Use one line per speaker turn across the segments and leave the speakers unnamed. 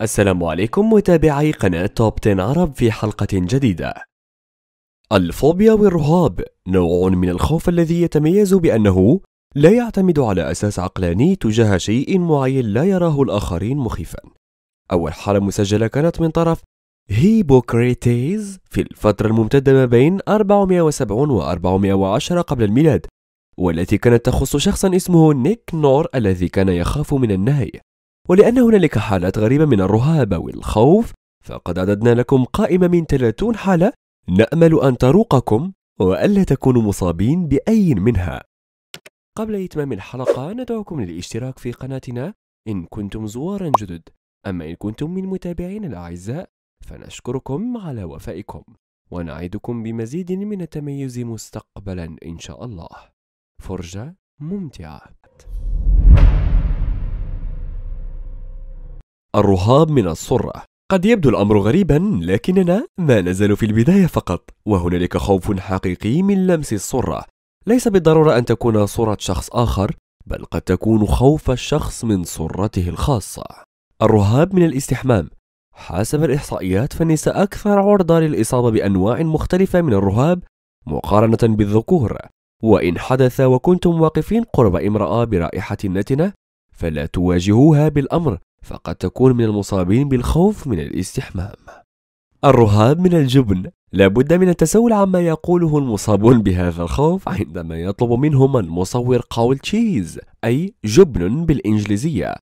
السلام عليكم متابعي قناة توب 10 عرب في حلقة جديدة. الفوبيا والرهاب نوع من الخوف الذي يتميز بأنه لا يعتمد على أساس عقلاني تجاه شيء معين لا يراه الآخرين مخيفا. أول حالة مسجلة كانت من طرف هيبوكريتيز في الفترة الممتدة ما بين 470 و 410 قبل الميلاد، والتي كانت تخص شخصا اسمه نيك نور الذي كان يخاف من النهي. ولأن هنالك حالات غريبة من الرهاب والخوف فقد عددنا لكم قائمة من 30 حالة نأمل أن تروقكم وألا تكونوا مصابين بأي منها قبل إتمام الحلقة ندعوكم للاشتراك في قناتنا إن كنتم زوارا جدد أما إن كنتم من متابعينا الأعزاء فنشكركم على وفائكم ونعدكم بمزيد من التميز مستقبلا إن شاء الله فرجة ممتعة الرهاب من السرة قد يبدو الأمر غريبا لكننا ما نزال في البداية فقط وهنالك خوف حقيقي من لمس السرة ليس بالضرورة أن تكون صورة شخص آخر بل قد تكون خوف الشخص من صرته الخاصة الرهاب من الاستحمام حسب الإحصائيات فالنساء أكثر عرضة للإصابة بأنواع مختلفة من الرهاب مقارنة بالذكور وإن حدث وكنتم واقفين قرب امرأة برائحة نتنة فلا تواجهوها بالأمر فقد تكون من المصابين بالخوف من الاستحمام الرهاب من الجبن لابد من التساؤل عما يقوله المصابون بهذا الخوف عندما يطلب منهم المصور قول تشيز أي جبن بالإنجليزية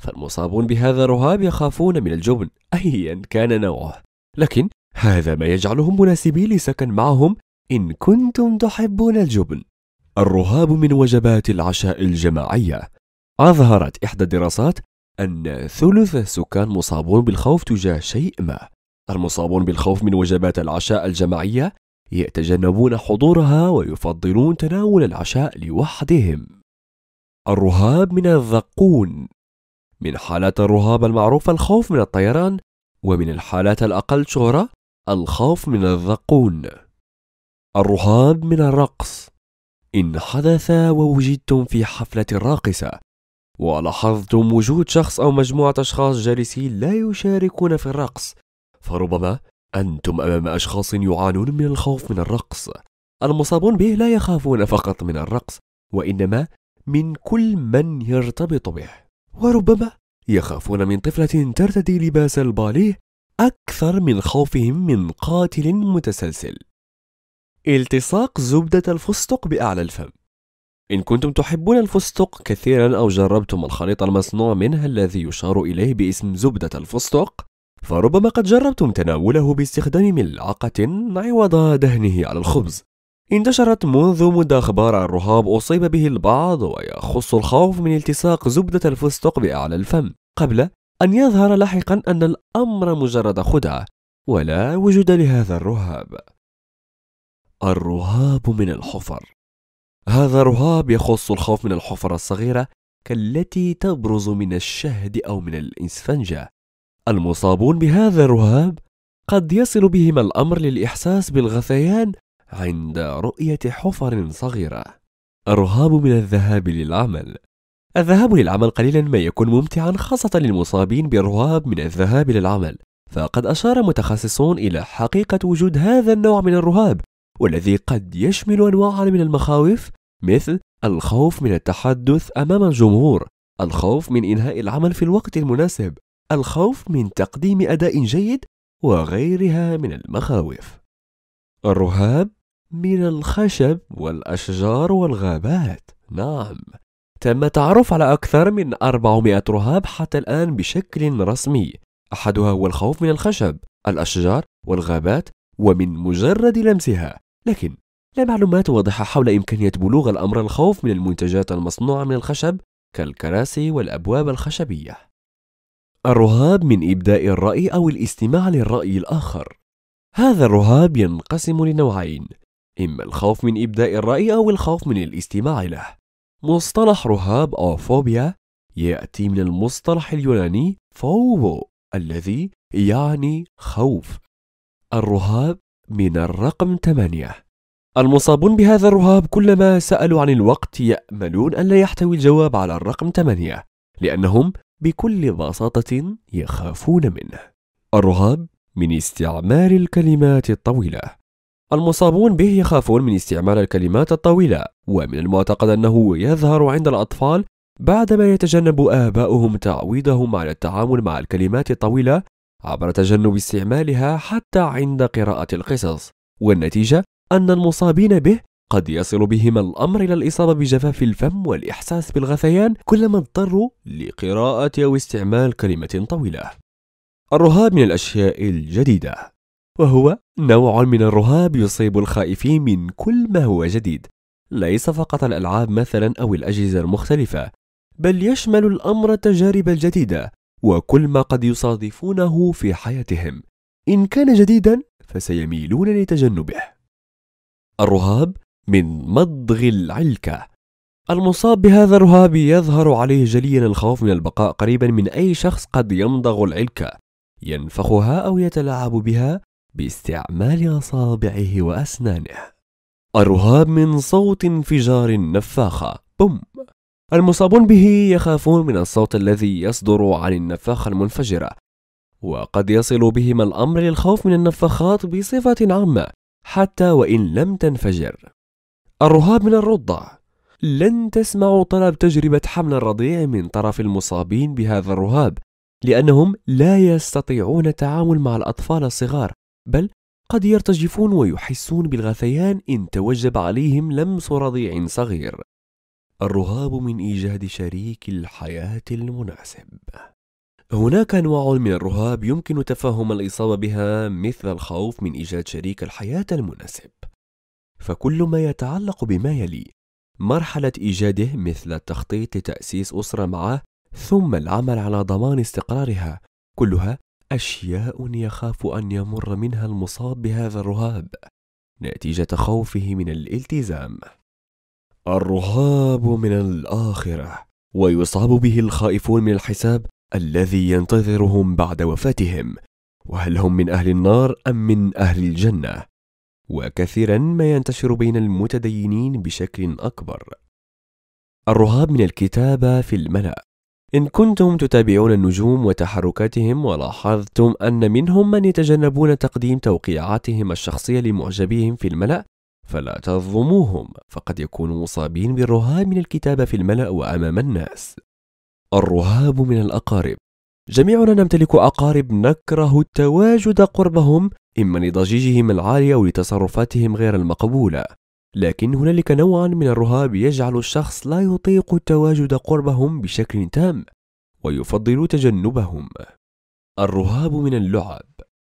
فالمصابون بهذا الرهاب يخافون من الجبن أيا كان نوعه لكن هذا ما يجعلهم مناسبين لسكن معهم إن كنتم تحبون الجبن الرهاب من وجبات العشاء الجماعية أظهرت إحدى الدراسات أن ثلث السكان مصابون بالخوف تجاه شيء ما المصابون بالخوف من وجبات العشاء الجماعية يتجنبون حضورها ويفضلون تناول العشاء لوحدهم الرهاب من الذقون من حالات الرهاب المعروفة الخوف من الطيران ومن الحالات الأقل شهرة الخوف من الذقون الرهاب من الرقص إن حدث ووجدتم في حفلة راقصة ولاحظتم وجود شخص أو مجموعة أشخاص جالسين لا يشاركون في الرقص فربما أنتم أمام أشخاص يعانون من الخوف من الرقص المصابون به لا يخافون فقط من الرقص وإنما من كل من يرتبط به وربما يخافون من طفلة ترتدي لباس الباليه أكثر من خوفهم من قاتل متسلسل التصاق زبدة الفستق بأعلى الفم إن كنتم تحبون الفستق كثيرا أو جربتم الخليط المصنوع منه الذي يشار إليه باسم زبدة الفستق فربما قد جربتم تناوله باستخدام ملعقة عوض دهنه على الخبز انتشرت منذ مدة أخبار عن رهاب أصيب به البعض ويخص الخوف من التصاق زبدة الفستق بأعلى الفم قبل أن يظهر لاحقا أن الأمر مجرد خدعة ولا وجود لهذا الرهاب الرهاب من الحفر هذا رهاب يخص الخوف من الحفرة الصغيرة كالتي تبرز من الشهد أو من الإسفنجة. المصابون بهذا الرهاب قد يصل بهم الأمر للإحساس بالغثيان عند رؤية حفر صغيرة الرهاب من الذهاب للعمل الذهاب للعمل قليلا ما يكون ممتعا خاصة للمصابين بالرهاب من الذهاب للعمل فقد أشار متخصصون إلى حقيقة وجود هذا النوع من الرهاب والذي قد يشمل أنواعا من المخاوف مثل الخوف من التحدث أمام الجمهور الخوف من إنهاء العمل في الوقت المناسب الخوف من تقديم أداء جيد وغيرها من المخاوف الرهاب من الخشب والأشجار والغابات نعم تم التعرف على أكثر من 400 رهاب حتى الآن بشكل رسمي أحدها هو الخوف من الخشب الأشجار والغابات ومن مجرد لمسها لكن لا معلومات واضحة حول إمكانية بلوغ الأمر الخوف من المنتجات المصنوعة من الخشب كالكراسي والأبواب الخشبية. الرهاب من إبداء الرأي أو الاستماع للرأي الآخر. هذا الرهاب ينقسم لنوعين، إما الخوف من إبداء الرأي أو الخوف من الاستماع له. مصطلح رهاب أو فوبيا يأتي من المصطلح اليوناني فوبو الذي يعني خوف. الرهاب من الرقم 8 المصابون بهذا الرهاب كلما سألوا عن الوقت يأملون أن لا يحتوي الجواب على الرقم 8 لأنهم بكل بساطة يخافون منه الرهاب من استعمال الكلمات الطويلة المصابون به يخافون من استعمال الكلمات الطويلة ومن المعتقد أنه يظهر عند الأطفال بعدما يتجنب آباؤهم تعويضهم على التعامل مع الكلمات الطويلة عبر تجنب استعمالها حتى عند قراءة القصص والنتيجة أن المصابين به قد يصل بهم الأمر إلى الإصابة بجفاف الفم والإحساس بالغثيان كلما اضطروا لقراءة أو استعمال كلمة طويلة. الرهاب من الأشياء الجديدة وهو نوع من الرهاب يصيب الخائفين من كل ما هو جديد ليس فقط الألعاب مثلا أو الأجهزة المختلفة بل يشمل الأمر التجارب الجديدة وكل ما قد يصادفونه في حياتهم إن كان جديدا فسيميلون لتجنبه الرهاب من مضغ العلكة المصاب بهذا الرهاب يظهر عليه جليا الخوف من البقاء قريبا من أي شخص قد يمضغ العلكة ينفخها أو يتلاعب بها باستعمال أصابعه وأسنانه الرهاب من صوت انفجار النفاخه بوم المصابون به يخافون من الصوت الذي يصدر عن النفاخة المنفجرة وقد يصل بهم الأمر للخوف من النفاخات بصفة عامة حتى وإن لم تنفجر الرهاب من الرضع لن تسمعوا طلب تجربة حمل الرضيع من طرف المصابين بهذا الرهاب لأنهم لا يستطيعون التعامل مع الأطفال الصغار بل قد يرتجفون ويحسون بالغثيان إن توجب عليهم لمس رضيع صغير الرهاب من إيجاد شريك الحياة المناسب هناك أنواع من الرهاب يمكن تفهم الإصابة بها مثل الخوف من إيجاد شريك الحياة المناسب فكل ما يتعلق بما يلي مرحلة إيجاده مثل التخطيط لتأسيس أسرة معه ثم العمل على ضمان استقرارها كلها أشياء يخاف أن يمر منها المصاب بهذا الرهاب نتيجة خوفه من الالتزام الرهاب من الآخرة ويصاب به الخائفون من الحساب الذي ينتظرهم بعد وفاتهم وهل هم من أهل النار أم من أهل الجنة وكثيرا ما ينتشر بين المتدينين بشكل أكبر الرهاب من الكتابة في الملأ إن كنتم تتابعون النجوم وتحركاتهم ولاحظتم أن منهم من يتجنبون تقديم توقيعاتهم الشخصية لمعجبيهم في الملأ فلا تظلموهم فقد يكونوا مصابين بالرهاب من الكتابة في الملأ وأمام الناس الرهاب من الأقارب جميعنا نمتلك أقارب نكره التواجد قربهم إما لضجيجهم العالي أو لتصرفاتهم غير المقبولة لكن هنالك نوعا من الرهاب يجعل الشخص لا يطيق التواجد قربهم بشكل تام ويفضل تجنبهم الرهاب من اللعب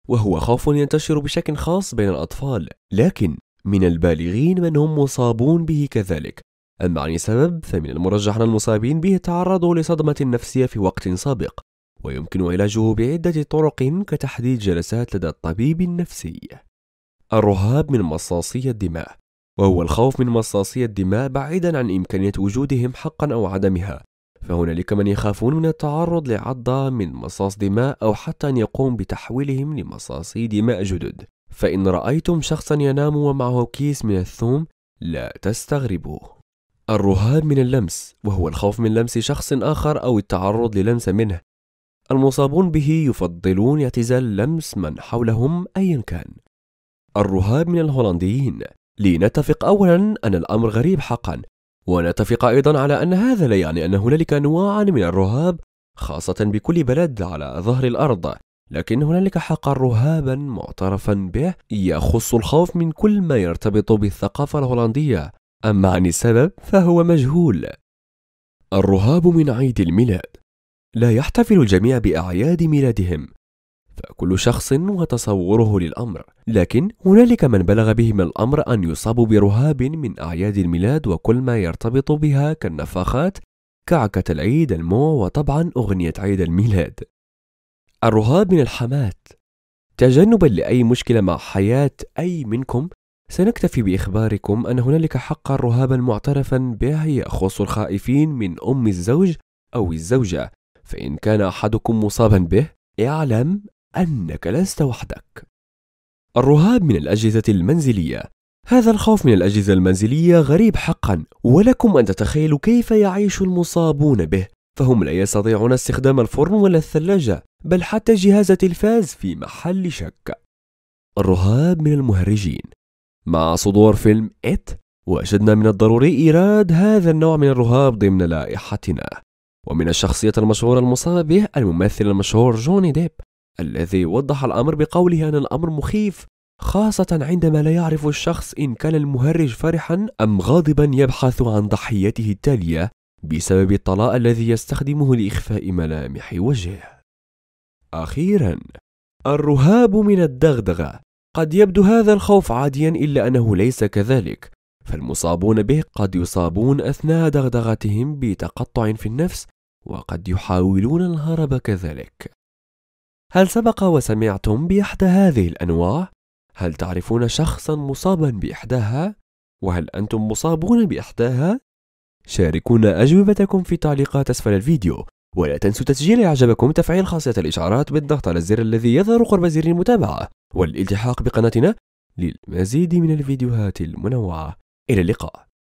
وهو خوف ينتشر بشكل خاص بين الأطفال لكن من البالغين من هم مصابون به كذلك أما عن السبب فمن المرجح أن المصابين به تعرضوا لصدمة نفسية في وقت سابق ويمكن علاجه بعدة طرق كتحديد جلسات لدى الطبيب النفسي الرهاب من مصاصي الدماء وهو الخوف من مصاصي الدماء بعيدا عن إمكانية وجودهم حقا أو عدمها فهنالك من يخافون من التعرض لعضة من مصاص دماء أو حتى أن يقوم بتحويلهم لمصاصي دماء جدد فإن رأيتم شخصا ينام ومعه كيس من الثوم لا تستغربوا الرهاب من اللمس وهو الخوف من لمس شخص آخر أو التعرض للمس منه المصابون به يفضلون اعتزال لمس من حولهم أيا كان الرهاب من الهولنديين لنتفق أولا أن الأمر غريب حقا ونتفق أيضا على أن هذا لا يعني أن هنالك أنواعا من الرهاب خاصة بكل بلد على ظهر الأرض لكن هنالك حقا رهابا معترفا به يخص الخوف من كل ما يرتبط بالثقافة الهولندية أما عن السبب فهو مجهول الرهاب من عيد الميلاد لا يحتفل الجميع بأعياد ميلادهم فكل شخص وتصوره للأمر لكن هنالك من بلغ بهم الأمر أن يصابوا برهاب من أعياد الميلاد وكل ما يرتبط بها كالنفخات كعكة العيد المو وطبعا أغنية عيد الميلاد الرهاب من الحمات تجنبا لأي مشكلة مع حياة أي منكم سنكتفي بإخباركم أن هنالك حقا رهابا معترفا به يخص الخائفين من أم الزوج أو الزوجة فإن كان أحدكم مصابا به اعلم أنك لست وحدك الرهاب من الأجهزة المنزلية هذا الخوف من الأجهزة المنزلية غريب حقا ولكم أن تتخيلوا كيف يعيش المصابون به فهم لا يستطيعون استخدام الفرن ولا الثلاجة بل حتى جهاز تلفاز في محل شك الرهاب من المهرجين مع صدور فيلم إت وجدنا من الضروري إيراد هذا النوع من الرهاب ضمن لائحتنا ومن الشخصية المشهورة المصابة به الممثل المشهور جوني ديب الذي وضح الأمر بقوله أن الأمر مخيف خاصة عندما لا يعرف الشخص إن كان المهرج فرحا أم غاضبا يبحث عن ضحيته التالية بسبب الطلاء الذي يستخدمه لإخفاء ملامح وجهه أخيرا الرهاب من الدغدغة قد يبدو هذا الخوف عاديا إلا أنه ليس كذلك فالمصابون به قد يصابون أثناء دغدغتهم بتقطع في النفس وقد يحاولون الهرب كذلك هل سبق وسمعتم بإحدى هذه الأنواع؟ هل تعرفون شخصا مصابا بإحداها؟ وهل أنتم مصابون بإحداها؟ شاركونا أجوبتكم في تعليقات أسفل الفيديو ولا تنسوا تسجيل إعجابكم وتفعيل خاصية الإشعارات بالضغط على الزر الذي يظهر قرب زر المتابعة والالتحاق بقناتنا للمزيد من الفيديوهات المنوعة إلى اللقاء